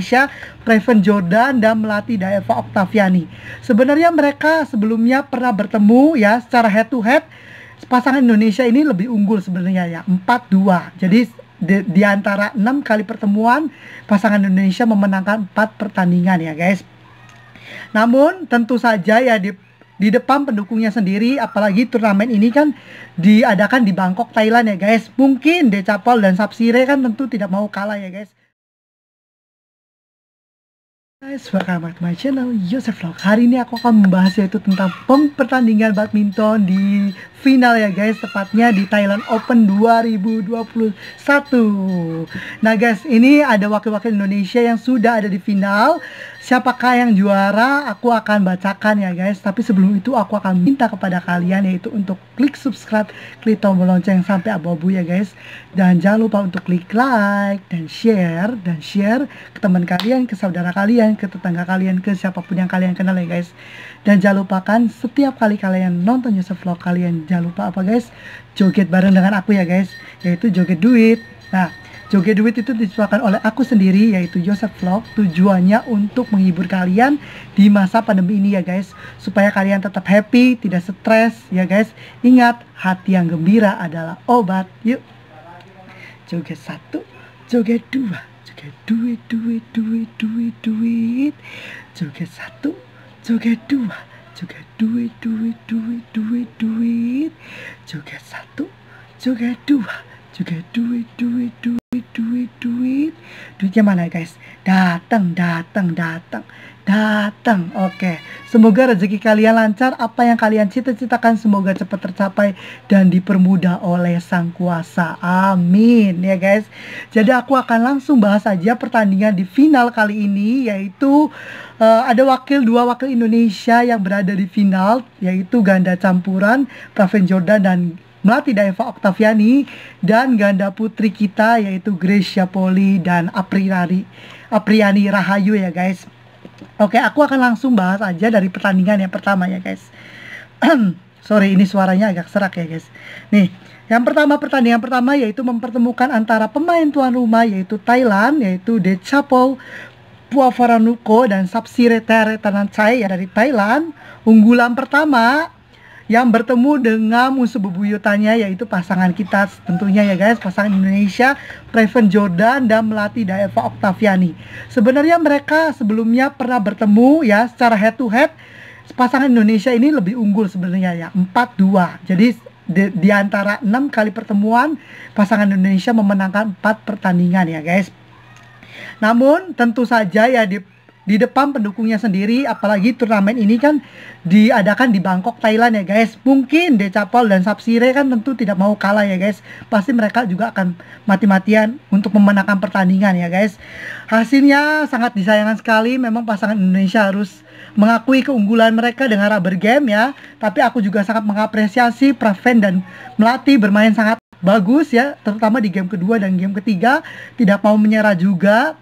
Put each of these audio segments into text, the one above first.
Indonesia, Raven Jordan dan melatih Daeva Oktaviani. Sebenarnya mereka sebelumnya pernah bertemu ya secara head to head pasangan Indonesia ini lebih unggul sebenarnya ya 4-2 jadi di, di antara 6 kali pertemuan pasangan Indonesia memenangkan 4 pertandingan ya guys namun tentu saja ya di di depan pendukungnya sendiri apalagi turnamen ini kan diadakan di Bangkok Thailand ya guys mungkin Decapol dan Sapsire kan tentu tidak mau kalah ya guys Guys, welcome back to my channel Yosef Vlog. Hari ini aku akan membahas yaitu tentang pertandingan badminton di final ya guys, tepatnya di Thailand Open 2021. Nah guys, ini ada wakil-wakil Indonesia yang sudah ada di final siapakah yang juara aku akan bacakan ya guys tapi sebelum itu aku akan minta kepada kalian yaitu untuk klik subscribe klik tombol lonceng sampai abu-abu ya guys dan jangan lupa untuk klik like dan share dan share ke teman kalian ke saudara kalian ke tetangga kalian ke siapapun yang kalian kenal ya guys dan jangan lupakan setiap kali kalian nonton Yusuf Vlog kalian jangan lupa apa guys joget bareng dengan aku ya guys yaitu joget duit nah Joget Duit itu diciptakan oleh aku sendiri yaitu Joseph Vlog. Tujuannya untuk menghibur kalian di masa pandemi ini ya guys. Supaya kalian tetap happy, tidak stres ya guys. Ingat, hati yang gembira adalah obat. Yuk. Joget satu, joget dua, joget duit, duit, duit, duit, duit. Joget satu, joget dua, joget duit, duit, duit, duit, duit. Joget satu, joget dua, juga duit, duit, duit, duit, duit. Duitnya mana guys? Datang, datang, datang, datang. Oke, semoga rezeki kalian lancar. Apa yang kalian cita-citakan semoga cepat tercapai dan dipermudah oleh Sang Kuasa. Amin ya guys. Jadi aku akan langsung bahas aja pertandingan di final kali ini yaitu uh, ada wakil dua wakil Indonesia yang berada di final yaitu ganda campuran Praven Jordan dan Melati Daeva Oktaviani dan ganda putri kita yaitu Gracia Poli dan Apriani Apriani Rahayu ya guys. Oke, aku akan langsung bahas aja dari pertandingan yang pertama ya guys. Sorry, ini suaranya agak serak ya guys. Nih, yang pertama pertandingan pertama yaitu mempertemukan antara pemain tuan rumah yaitu Thailand yaitu De Chapol Puavaranukko dan Sapsire Teretananchai ya dari Thailand. Unggulan pertama yang bertemu dengan musuh bebuyutannya yaitu pasangan kita tentunya ya guys pasangan Indonesia Preven Jordan dan melatih Daeva Octaviani sebenarnya mereka sebelumnya pernah bertemu ya secara head to head pasangan Indonesia ini lebih unggul sebenarnya ya 4-2 jadi di, di antara 6 kali pertemuan pasangan Indonesia memenangkan 4 pertandingan ya guys namun tentu saja ya di di depan pendukungnya sendiri apalagi turnamen ini kan diadakan di Bangkok Thailand ya guys mungkin Decapol dan Sapsire kan tentu tidak mau kalah ya guys pasti mereka juga akan mati-matian untuk memenangkan pertandingan ya guys hasilnya sangat disayangkan sekali memang pasangan Indonesia harus mengakui keunggulan mereka dengan rubber game ya tapi aku juga sangat mengapresiasi Praven dan Melati bermain sangat bagus ya terutama di game kedua dan game ketiga tidak mau menyerah juga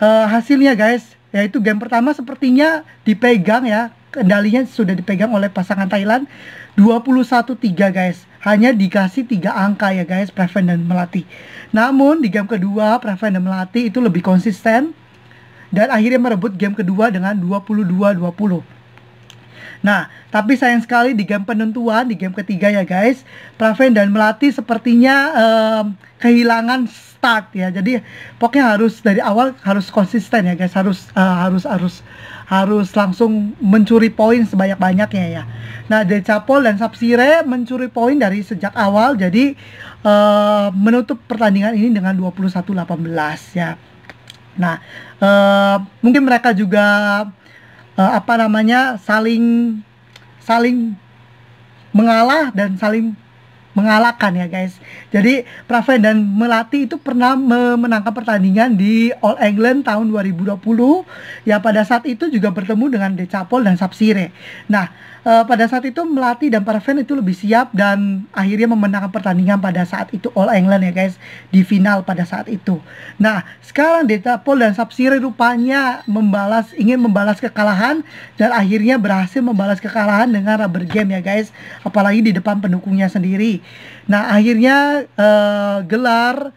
uh, hasilnya guys ya itu game pertama sepertinya dipegang ya kendalinya sudah dipegang oleh pasangan Thailand 21-3 guys hanya dikasih tiga angka ya guys Preven dan Melati namun di game kedua Preven dan Melati itu lebih konsisten dan akhirnya merebut game kedua dengan 22-20 Nah, tapi sayang sekali di game penentuan, di game ketiga ya guys, Praven dan Melati sepertinya um, kehilangan start ya. Jadi pokoknya harus dari awal harus konsisten ya guys, harus uh, harus harus harus langsung mencuri poin sebanyak-banyaknya ya. Nah, Capol dan Sapsire mencuri poin dari sejak awal jadi uh, menutup pertandingan ini dengan 21-18 ya. Nah, uh, mungkin mereka juga uh, apa namanya saling saling mengalah dan saling mengalahkan ya guys. Jadi Praven dan Melati itu pernah memenangkan pertandingan di All England tahun 2020. Ya pada saat itu juga bertemu dengan Decapol dan Sapsire. Nah, uh, pada saat itu Melati dan para fan itu lebih siap dan akhirnya memenangkan pertandingan pada saat itu All England ya guys di final pada saat itu. Nah sekarang Deta Paul dan Sapsiri rupanya membalas ingin membalas kekalahan dan akhirnya berhasil membalas kekalahan dengan rubber game ya guys apalagi di depan pendukungnya sendiri. Nah akhirnya uh, gelar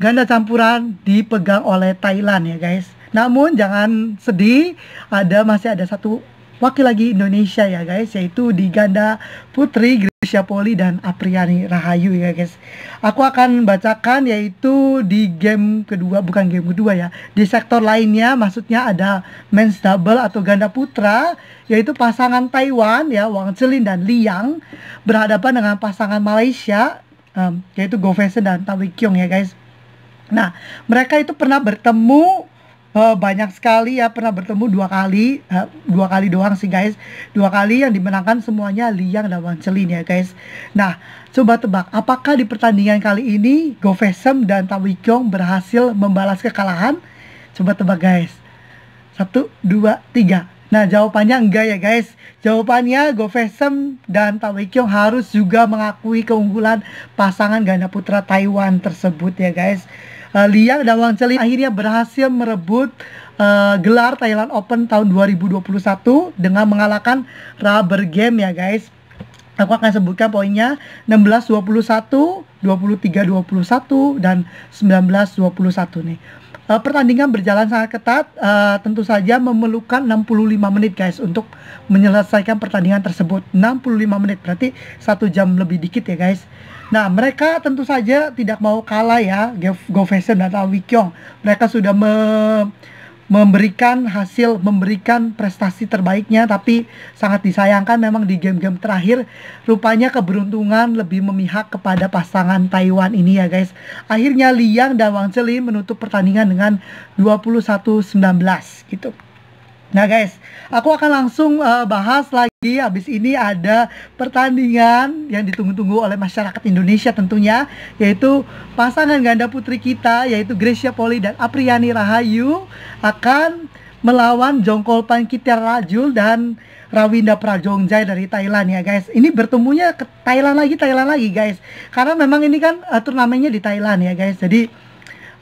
ganda campuran dipegang oleh Thailand ya guys. Namun jangan sedih, ada masih ada satu wakil lagi Indonesia ya guys yaitu di ganda putri Grisha Poli dan Apriani Rahayu ya guys. Aku akan bacakan yaitu di game kedua bukan game kedua ya. Di sektor lainnya maksudnya ada men's double atau ganda putra yaitu pasangan Taiwan ya Wang Celin dan Liang berhadapan dengan pasangan Malaysia um, yaitu Govesen dan Tawikyong ya guys. Nah, mereka itu pernah bertemu uh, banyak sekali ya pernah bertemu dua kali uh, dua kali doang sih guys dua kali yang dimenangkan semuanya Liang dan Wang Celine ya guys nah coba tebak apakah di pertandingan kali ini Govesem dan Tawikyong berhasil membalas kekalahan coba tebak guys satu dua tiga Nah, jawabannya enggak ya guys. Jawabannya Govesem dan Pak Wekyong harus juga mengakui keunggulan pasangan ganda putra Taiwan tersebut ya guys. Uh, Liang dan Wang Celi akhirnya berhasil merebut uh, gelar Thailand Open tahun 2021 dengan mengalahkan rubber game ya guys. Aku akan sebutkan poinnya 16-21, 23-21, dan 19-21 nih. Eh, pertandingan berjalan sangat ketat uh, tentu saja memerlukan 65 menit guys untuk menyelesaikan pertandingan tersebut 65 menit berarti satu jam lebih dikit ya guys Nah, mereka tentu saja tidak mau kalah ya, Go Fashion dan Wikyong. Mereka sudah me memberikan hasil, memberikan prestasi terbaiknya, tapi sangat disayangkan memang di game-game terakhir rupanya keberuntungan lebih memihak kepada pasangan Taiwan ini ya guys. Akhirnya Liang dan Wang Zheli menutup pertandingan dengan 21-19 gitu. Nah guys, aku akan langsung uh, bahas lagi Abis ini ada pertandingan yang ditunggu-tunggu oleh masyarakat Indonesia tentunya yaitu pasangan ganda putri kita yaitu Gracia Poli dan Apriani Rahayu akan melawan Jongkolpan Kitir Rajul dan Rawinda Prajongjai dari Thailand ya guys. Ini bertemunya ke Thailand lagi, Thailand lagi guys. Karena memang ini kan uh, turnamennya di Thailand ya guys. Jadi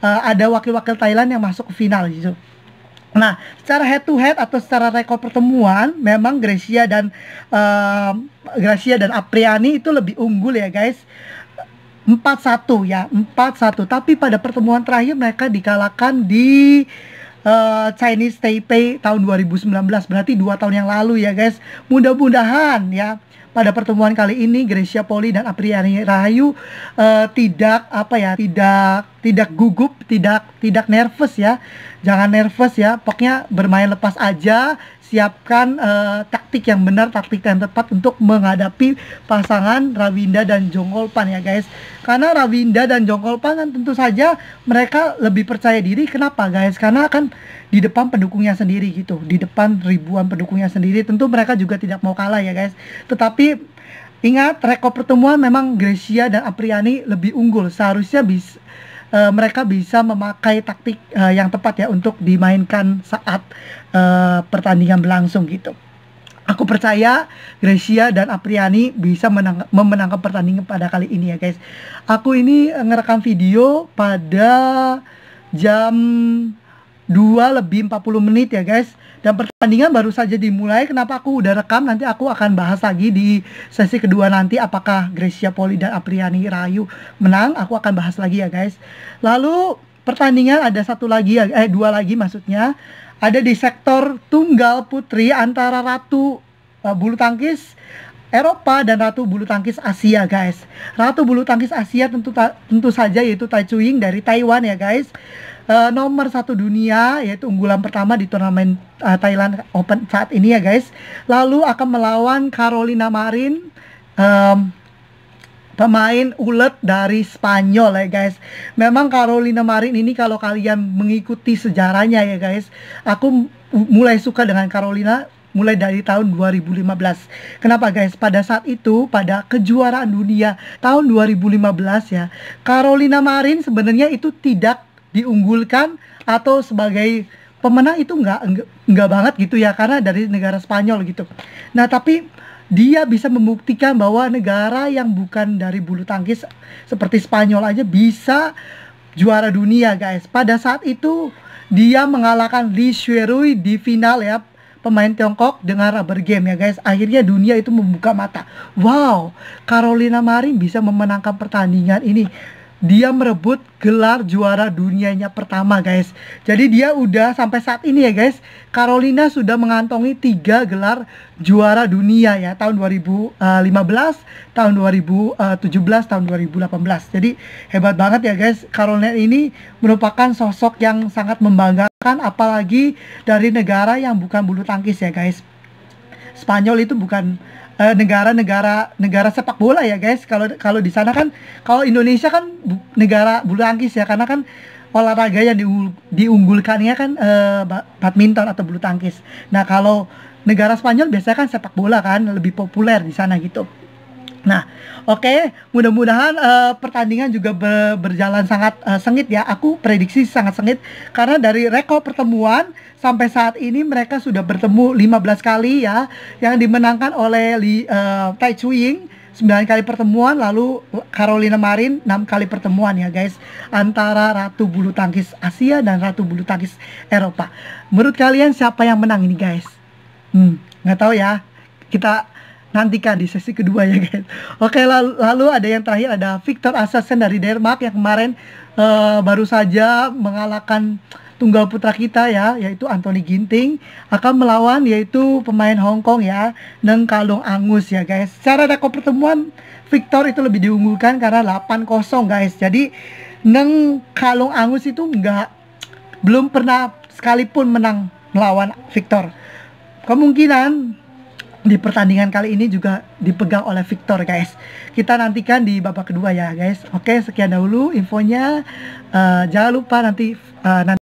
uh, ada wakil-wakil Thailand yang masuk ke final gitu. Nah, secara head to head atau secara rekor pertemuan memang Gracia dan uh, Gracia dan Apriani itu lebih unggul ya, guys. 4-1 ya, 4-1. Tapi pada pertemuan terakhir mereka dikalahkan di uh, Chinese Taipei tahun 2019, berarti dua tahun yang lalu ya, guys. Mudah-mudahan ya pada pertemuan kali ini Gracia Poli dan Apriani Rahayu uh, tidak apa ya, tidak tidak gugup, tidak tidak nervous ya. Jangan nervous ya. Pokoknya bermain lepas aja, siapkan uh, taktik yang benar, taktik yang tepat untuk menghadapi pasangan Rawinda dan Jongkolpan ya guys. Karena Rawinda dan Jongkolpan kan tentu saja mereka lebih percaya diri. Kenapa guys? Karena kan di depan pendukungnya sendiri gitu di depan ribuan pendukungnya sendiri tentu mereka juga tidak mau kalah ya guys tetapi ingat rekor pertemuan memang Gracia dan Apriani lebih unggul seharusnya bis uh, mereka bisa memakai taktik uh, yang tepat ya untuk dimainkan saat uh, pertandingan berlangsung gitu Aku percaya Gracia dan Apriani bisa menang memenangkan pertandingan pada kali ini ya guys. Aku ini ngerekam video pada jam 2 lebih 40 menit ya guys dan pertandingan baru saja dimulai kenapa aku udah rekam nanti aku akan bahas lagi di sesi kedua nanti apakah Gracia Poli dan Apriani Rayu menang aku akan bahas lagi ya guys lalu pertandingan ada satu lagi ya eh dua lagi maksudnya ada di sektor tunggal putri antara Ratu uh, bulu tangkis Eropa dan Ratu Bulu Tangkis Asia guys. Ratu Bulu Tangkis Asia tentu tentu saja yaitu Tai Chu Ying dari Taiwan ya guys uh, nomor satu dunia yaitu unggulan pertama di turnamen uh, Thailand Open saat ini ya guys. Lalu akan melawan Carolina Marin um, pemain ulet dari Spanyol ya guys. Memang Carolina Marin ini kalau kalian mengikuti sejarahnya ya guys, aku mulai suka dengan Carolina mulai dari tahun 2015. Kenapa guys? Pada saat itu pada kejuaraan dunia tahun 2015 ya, Carolina Marin sebenarnya itu tidak diunggulkan atau sebagai pemenang itu nggak nggak banget gitu ya karena dari negara Spanyol gitu. Nah tapi dia bisa membuktikan bahwa negara yang bukan dari bulu tangkis seperti Spanyol aja bisa juara dunia guys. Pada saat itu dia mengalahkan Li Xuerui di final ya pemain Tiongkok dengan rubber game ya guys. Akhirnya dunia itu membuka mata. Wow, Carolina Marin bisa memenangkan pertandingan ini dia merebut gelar juara dunianya pertama guys. Jadi dia udah sampai saat ini ya guys, Carolina sudah mengantongi tiga gelar juara dunia ya tahun 2015, eh, tahun 2017, eh, tahun 2018. Jadi hebat banget ya guys, Carolina ini merupakan sosok yang sangat membanggakan apalagi dari negara yang bukan bulu tangkis ya guys. Spanyol itu bukan negara-negara eh, negara sepak bola ya guys. Kalau kalau di sana kan kalau Indonesia kan negara bulu tangkis ya karena kan olahraga yang diunggul, diunggulkannya kan uh, badminton atau bulu tangkis. Nah, kalau negara Spanyol biasanya kan sepak bola kan lebih populer di sana gitu. Nah, oke, okay, mudah-mudahan uh, pertandingan juga be berjalan sangat uh, sengit ya. Aku prediksi sangat sengit karena dari rekor pertemuan sampai saat ini mereka sudah bertemu 15 kali ya yang dimenangkan oleh Li uh, Tai Ying 9 kali pertemuan lalu Carolina Marin 6 kali pertemuan ya guys antara ratu bulu tangkis Asia dan ratu bulu tangkis Eropa. Menurut kalian siapa yang menang ini guys? Hmm, nggak tahu ya. Kita nantikan di sesi kedua ya guys. Oke lalu, lalu ada yang terakhir ada Victor Assassin dari Denmark yang kemarin uh, baru saja mengalahkan tunggal putra kita ya yaitu Anthony Ginting akan melawan yaitu pemain Hong Kong ya Neng Kalung Angus ya guys. Secara rekor pertemuan Victor itu lebih diunggulkan karena 8-0 guys. Jadi Neng Kalung Angus itu enggak belum pernah sekalipun menang melawan Victor. Kemungkinan di pertandingan kali ini juga dipegang oleh Victor guys. Kita nantikan di babak kedua ya guys. Oke sekian dahulu infonya. Uh, jangan lupa nanti uh, nanti